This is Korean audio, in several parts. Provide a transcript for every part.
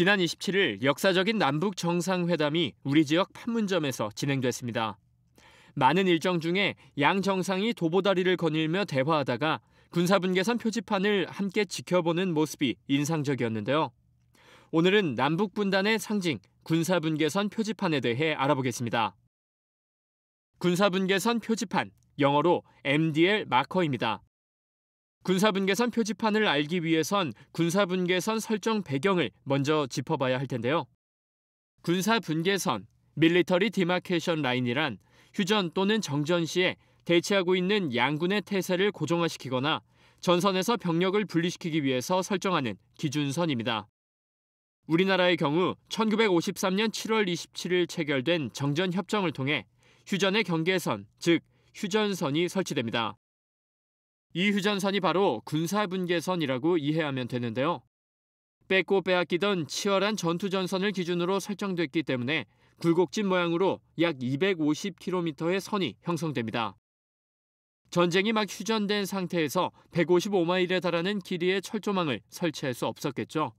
지난 27일 역사적인 남북 정상회담이 우리 지역 판문점에서 진행됐습니다. 많은 일정 중에 양 정상이 도보다리를 거닐며 대화하다가 군사분계선 표지판을 함께 지켜보는 모습이 인상적이었는데요. 오늘은 남북 분단의 상징 군사분계선 표지판에 대해 알아보겠습니다. 군사분계선 표지판 영어로 MDL 마커입니다. 군사분계선 표지판을 알기 위해선 군사분계선 설정 배경을 먼저 짚어봐야 할 텐데요. 군사분계선, 밀리터리 디마케이션 라인이란 휴전 또는 정전 시에 대치하고 있는 양군의 태세를 고정화시키거나 전선에서 병력을 분리시키기 위해서 설정하는 기준선입니다. 우리나라의 경우 1953년 7월 27일 체결된 정전협정을 통해 휴전의 경계선, 즉 휴전선이 설치됩니다. 이 휴전선이 바로 군사분계선이라고 이해하면 되는데요. 뺏고 빼앗기던 치열한 전투전선을 기준으로 설정됐기 때문에 굴곡진 모양으로 약 250km의 선이 형성됩니다. 전쟁이 막 휴전된 상태에서 155마일에 달하는 길이의 철조망을 설치할 수 없었겠죠.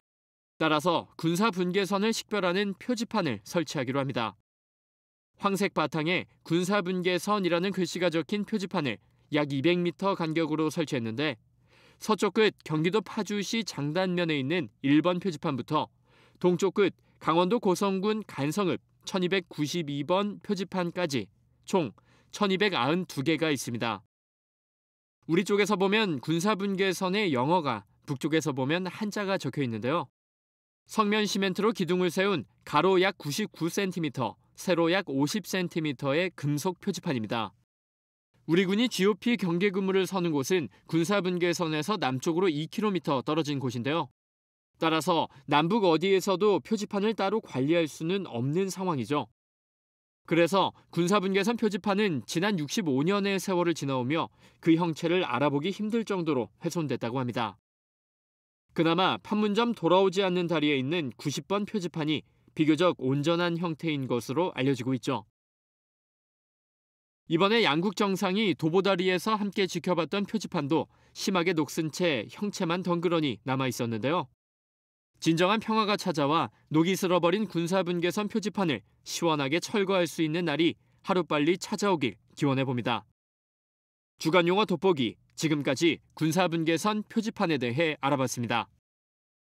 따라서 군사 분계선을 식별하는 표지판을 설치하기로 합니다. 황색 바탕에 군사 분계선이라는 글씨가 적힌 표지판을 약 200m 간격으로 설치했는데 서쪽 끝 경기도 파주시 장단면에 있는 1번 표지판부터 동쪽 끝 강원도 고성군 간성읍 1292번 표지판까지 총 1292개가 있습니다. 우리 쪽에서 보면 군사분계선의 영어가 북쪽에서 보면 한자가 적혀 있는데요. 성면 시멘트로 기둥을 세운 가로 약 99cm, 세로 약 50cm의 금속 표지판입니다. 우리 군이 GOP 경계 근무를 서는 곳은 군사분계선에서 남쪽으로 2km 떨어진 곳인데요. 따라서 남북 어디에서도 표지판을 따로 관리할 수는 없는 상황이죠. 그래서 군사분계선 표지판은 지난 65년의 세월을 지나오며 그 형체를 알아보기 힘들 정도로 훼손됐다고 합니다. 그나마 판문점 돌아오지 않는 다리에 있는 90번 표지판이 비교적 온전한 형태인 것으로 알려지고 있죠. 이번에 양국 정상이 도보다리에서 함께 지켜봤던 표지판도 심하게 녹슨 채 형체만 덩그러니 남아 있었는데요. 진정한 평화가 찾아와 녹이 쓸어버린 군사분계선 표지판을 시원하게 철거할 수 있는 날이 하루빨리 찾아오길 기원해 봅니다. 주간 용어 돋보기 지금까지 군사분계선 표지판에 대해 알아봤습니다.